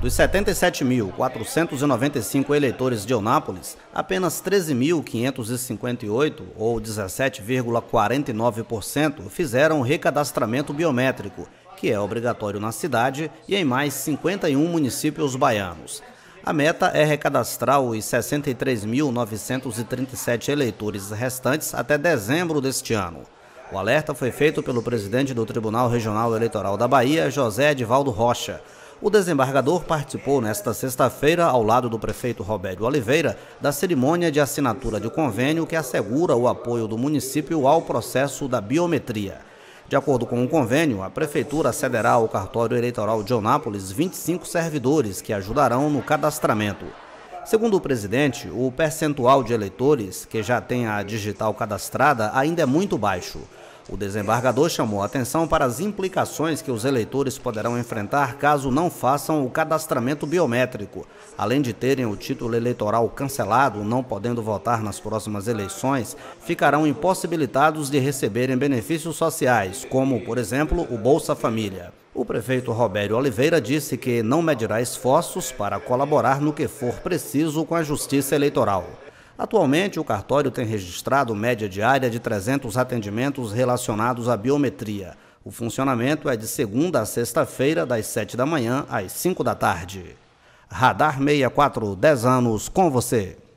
Dos 77.495 eleitores de Eunápolis, apenas 13.558, ou 17,49%, fizeram o recadastramento biométrico, que é obrigatório na cidade e em mais 51 municípios baianos. A meta é recadastrar os 63.937 eleitores restantes até dezembro deste ano. O alerta foi feito pelo presidente do Tribunal Regional Eleitoral da Bahia, José Edivaldo Rocha. O desembargador participou nesta sexta-feira, ao lado do prefeito Roberto Oliveira, da cerimônia de assinatura de convênio que assegura o apoio do município ao processo da biometria. De acordo com o convênio, a Prefeitura cederá ao cartório eleitoral de Onápolis 25 servidores que ajudarão no cadastramento. Segundo o presidente, o percentual de eleitores que já tem a digital cadastrada ainda é muito baixo. O desembargador chamou atenção para as implicações que os eleitores poderão enfrentar caso não façam o cadastramento biométrico. Além de terem o título eleitoral cancelado, não podendo votar nas próximas eleições, ficarão impossibilitados de receberem benefícios sociais, como, por exemplo, o Bolsa Família. O prefeito Robério Oliveira disse que não medirá esforços para colaborar no que for preciso com a Justiça Eleitoral. Atualmente, o cartório tem registrado média diária de 300 atendimentos relacionados à biometria. O funcionamento é de segunda a sexta-feira, das 7 da manhã às 5 da tarde. Radar 64, 10 anos com você.